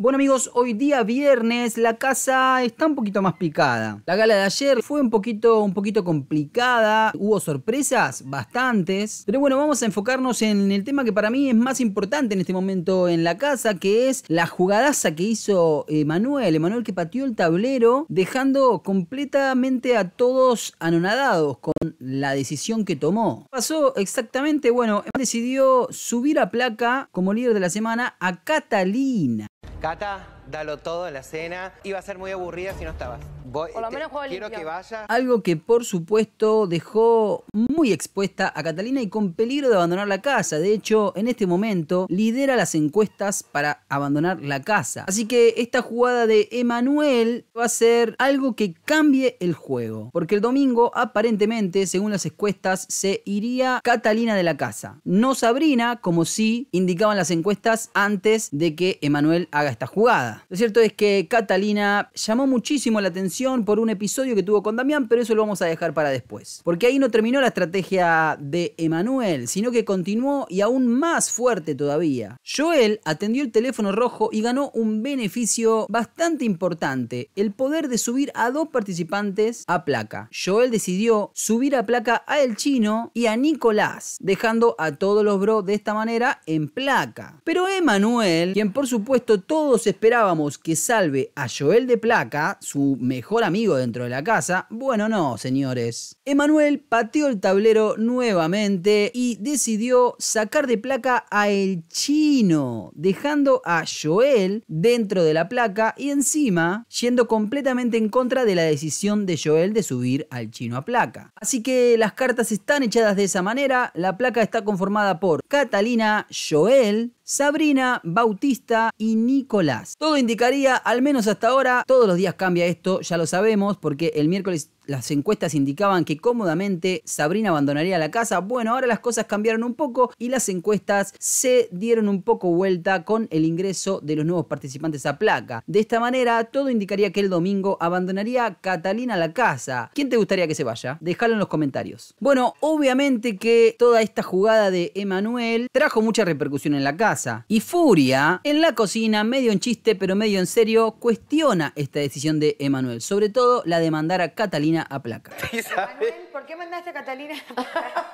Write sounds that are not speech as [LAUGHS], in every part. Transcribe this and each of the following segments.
Bueno amigos, hoy día viernes la casa está un poquito más picada. La gala de ayer fue un poquito, un poquito complicada, hubo sorpresas bastantes, pero bueno, vamos a enfocarnos en el tema que para mí es más importante en este momento en la casa, que es la jugadaza que hizo Emanuel, Emanuel que pateó el tablero, dejando completamente a todos anonadados con la decisión que tomó. Pasó exactamente, bueno, decidió subir a placa como líder de la semana a Catalina. Cata, dalo todo en la cena. Iba a ser muy aburrida si no estabas. Algo que por supuesto dejó muy expuesta a Catalina y con peligro de abandonar la casa. De hecho, en este momento lidera las encuestas para abandonar la casa. Así que esta jugada de Emanuel va a ser algo que cambie el juego. Porque el domingo, aparentemente, según las encuestas, se iría Catalina de la casa. No Sabrina, como sí indicaban las encuestas antes de que Emanuel haga esta jugada. Lo cierto es que Catalina llamó muchísimo la atención por un episodio que tuvo con Damián, pero eso lo vamos a dejar para después. Porque ahí no terminó la estrategia de Emanuel, sino que continuó y aún más fuerte todavía. Joel atendió el teléfono rojo y ganó un beneficio bastante importante, el poder de subir a dos participantes a placa. Joel decidió subir a placa a El Chino y a Nicolás, dejando a todos los bros de esta manera en placa. Pero Emanuel, quien por supuesto todos esperábamos que salve a Joel de placa, su mejor amigo dentro de la casa? Bueno, no, señores. Emmanuel pateó el tablero nuevamente y decidió sacar de placa a el chino, dejando a Joel dentro de la placa y encima yendo completamente en contra de la decisión de Joel de subir al chino a placa. Así que las cartas están echadas de esa manera, la placa está conformada por Catalina, Joel, Sabrina, Bautista y Nicolás. Todo indicaría, al menos hasta ahora, todos los días cambia esto, ya lo sabemos, porque el miércoles las encuestas indicaban que cómodamente Sabrina abandonaría la casa. Bueno, ahora las cosas cambiaron un poco y las encuestas se dieron un poco vuelta con el ingreso de los nuevos participantes a placa. De esta manera, todo indicaría que el domingo abandonaría Catalina la casa. ¿Quién te gustaría que se vaya? Déjalo en los comentarios. Bueno, obviamente que toda esta jugada de Emanuel trajo mucha repercusión en la casa. Y Furia, en la cocina, medio en chiste pero medio en serio, cuestiona esta decisión de Emanuel, sobre todo la de mandar a Catalina a placa. [LAUGHS] Emanuel, ¿por qué mandaste a Catalina a placa?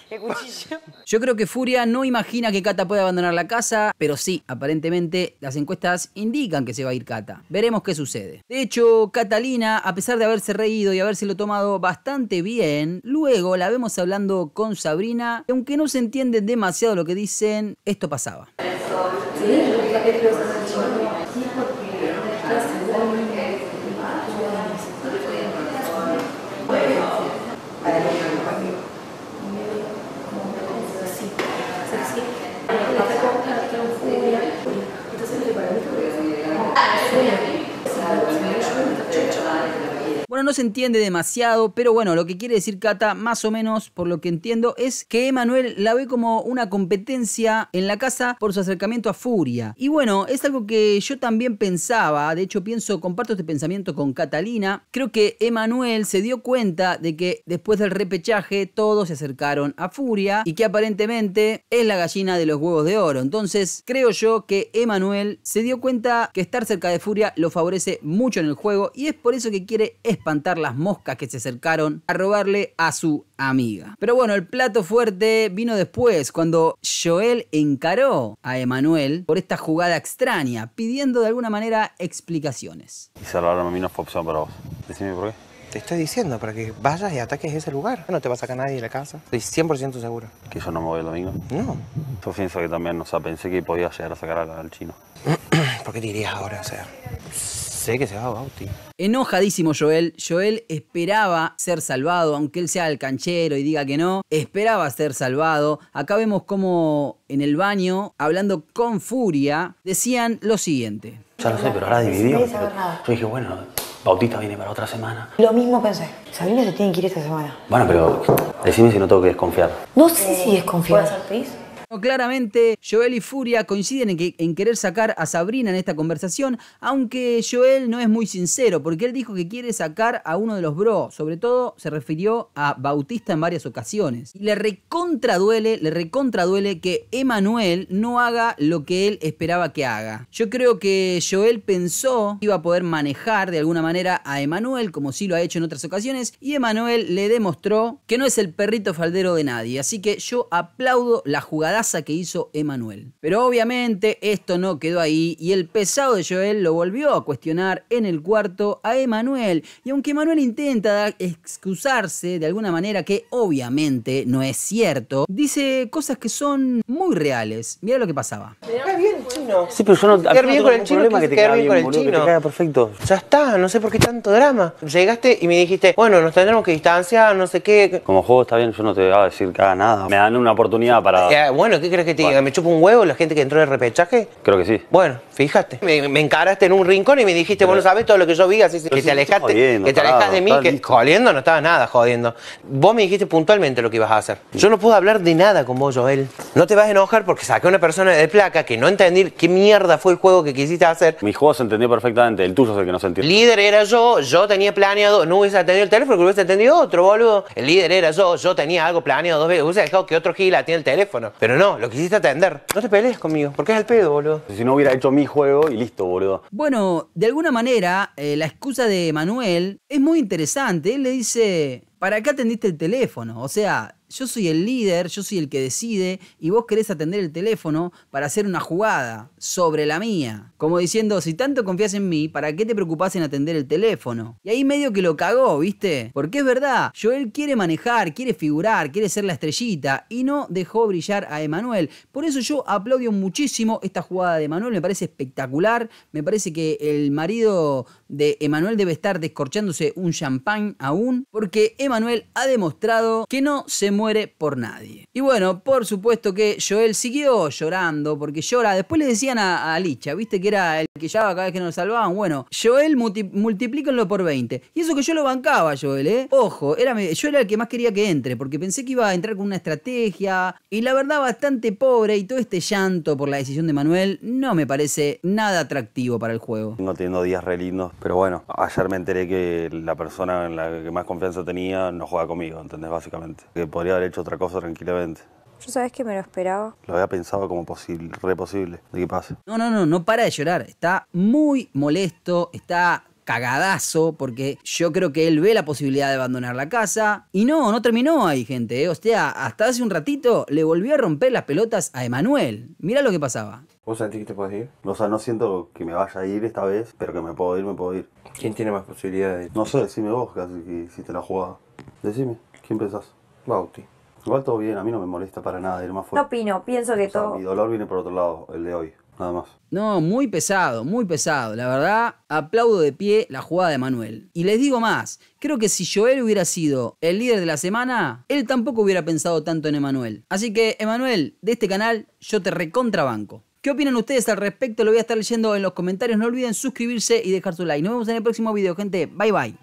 [LAUGHS] cuchillo? Yo creo que Furia no imagina que Cata pueda abandonar la casa, pero sí, aparentemente las encuestas indican que se va a ir Cata. Veremos qué sucede. De hecho, Catalina, a pesar de haberse reído y habérselo tomado bastante bien, luego la vemos hablando con Sabrina, aunque no se entiende demasiado lo que dicen, esto pasa pasaba. Sí, se entiende demasiado, pero bueno, lo que quiere decir Cata, más o menos por lo que entiendo, es que Emanuel la ve como una competencia en la casa por su acercamiento a Furia. Y bueno, es algo que yo también pensaba, de hecho pienso, comparto este pensamiento con Catalina, creo que Emanuel se dio cuenta de que después del repechaje todos se acercaron a Furia y que aparentemente es la gallina de los huevos de oro. Entonces creo yo que Emanuel se dio cuenta que estar cerca de Furia lo favorece mucho en el juego y es por eso que quiere espantar las moscas que se acercaron a robarle a su amiga. Pero bueno, el plato fuerte vino después, cuando Joel encaró a Emanuel por esta jugada extraña, pidiendo de alguna manera explicaciones. Y salvarme a mí no fue opción para vos. Decime por qué. Te estoy diciendo, para que vayas y ataques ese lugar. No te va a sacar nadie de la casa. Estoy 100% seguro. ¿Que yo no me voy el domingo? No. Yo pienso que también, o sea, pensé que podía llegar a sacar al, chino. [CLEARS THROAT] ¿Por qué te irías ahora? O sea, sé que se va Bauti. Enojadísimo Joel. Joel esperaba ser salvado, aunque él sea el canchero y diga que no. Esperaba ser salvado. Acá vemos cómo en el baño, hablando con furia, decían lo siguiente. Ya lo sé, pero ahora dividió. Yo dije, bueno, Bautista viene para otra semana. Lo mismo pensé. Sabino se tiene que ir esta semana. Bueno, pero decime si no tengo que desconfiar. No sé si desconfiar. ¿Puedo hacer claramente, Joel y Furia coinciden en, que, en querer sacar a Sabrina en esta conversación, aunque Joel no es muy sincero, porque él dijo que quiere sacar a uno de los bros. Sobre todo se refirió a Bautista en varias ocasiones. Y le recontraduele, le recontraduele que Emanuel no haga lo que él esperaba que haga. Yo creo que Joel pensó que iba a poder manejar de alguna manera a Emanuel, como sí lo ha hecho en otras ocasiones, y Emanuel le demostró que no es el perrito faldero de nadie. Así que yo aplaudo la jugada casa que hizo Emanuel. Pero obviamente esto no quedó ahí y el pesado de Joel lo volvió a cuestionar en el cuarto a Emanuel. Y aunque Emanuel intenta excusarse de alguna manera que obviamente no es cierto, dice cosas que son muy reales. Mira lo que pasaba. Sí, pero yo no. con el chino, que te Que perfecto. Ya está, no sé por qué tanto drama. Llegaste y me dijiste, bueno, nos tendremos que distanciar, no sé qué. Como juego está bien, yo no te voy a decir que haga nada. Me dan una oportunidad para. Eh, ah, bueno, ¿qué crees que te diga? ¿Me chupa un huevo la gente que entró de repechaje? Creo que sí. Bueno, fíjate. Me, encaraste en un rincón y me dijiste, bueno sabes todo lo que yo vi, así que, te alejaste, que te alejaste, de mí, jodiendo no estaba nada jodiendo. Vos me dijiste puntualmente lo que ibas a hacer. Yo no puedo hablar de nada con vos, Joel. No te vas a enojar porque saqué una persona de placa que no entendí qué, mierda fue el juego que quisiste hacer. Mi juego se entendió perfectamente, el tuyo es el que no se entiende. Líder era yo, yo tenía planeado, no hubiese atendido el teléfono, que hubiese atendido otro, boludo. El líder era yo, yo tenía algo planeado dos veces, hubiese dejado que otro gila tiene el teléfono. Pero no, lo quisiste atender. No te pelees conmigo, porque es el pedo, boludo. Si no hubiera hecho mi juego y listo, boludo. Bueno, de alguna manera, eh, la excusa de Manuel es muy interesante. Él le dice, ¿para qué atendiste el teléfono? O sea, yo soy el líder, yo soy el que decide y vos querés atender el teléfono para hacer una jugada sobre la mía. Como diciendo, si tanto confías en mí, ¿para qué te preocupás en atender el teléfono? Y ahí medio que lo cagó, ¿viste? Porque es verdad, Joel quiere manejar, quiere figurar, quiere ser la estrellita y no dejó brillar a Emanuel. Por eso yo aplaudo muchísimo esta jugada de Emanuel, me parece espectacular, me parece que el marido de Emanuel debe estar descorchándose un champán aún, porque Emanuel ha demostrado que no se muere por nadie. Y bueno, por supuesto que Joel siguió llorando, porque llora. Después le decían a, Licha, viste que era el que llevaba cada vez que nos salvaban. Bueno, Joel multi, multiplíquenlo por 20. Y eso que yo lo bancaba, Joel, ¿eh? Ojo, era, yo era el que más quería que entre, porque pensé que iba a entrar con una estrategia. Y la verdad, bastante pobre. Y todo este llanto por la decisión de Manuel no me parece nada atractivo para el juego. No teniendo días re lindos, pero bueno, ayer me enteré que la persona en la que más confianza tenía no juega conmigo, ¿entendés? Básicamente. Que por haber hecho otra cosa tranquilamente. Yo sabes que me lo esperaba. Lo había pensado como posible, re posible, de que pase. No, no, no, no para de llorar. Está muy molesto, está cagadazo, porque yo creo que él ve la posibilidad de abandonar la casa. Y no, no terminó ahí, gente. Eh. O sea, hasta hace un ratito le volvió a romper las pelotas a Emanuel. Mira lo que pasaba. ¿Vos sentís que te podés ir? O sea, no siento que me vaya a ir esta vez, pero que me puedo ir, me puedo ir. ¿Quién tiene más posibilidades? No sé, decime vos casi que si te la jugaba. Decime, ¿quién pensás? Bauti. Igual todo bien, a mí no me molesta para nada ir más fuerte. No opino, pienso que todo. Mi dolor viene por otro lado, el de hoy, nada más. No, muy pesado, muy pesado. La verdad, aplaudo de pie la jugada de Manuel. Y les digo más, creo que si Joel hubiera sido el líder de la semana, él tampoco hubiera pensado tanto en Emanuel. Así que, Emanuel, de este canal yo te recontrabanco. ¿Qué opinan ustedes al respecto? Lo voy a estar leyendo en los comentarios. No olviden suscribirse y dejar su like. Nos vemos en el próximo video, gente. Bye bye.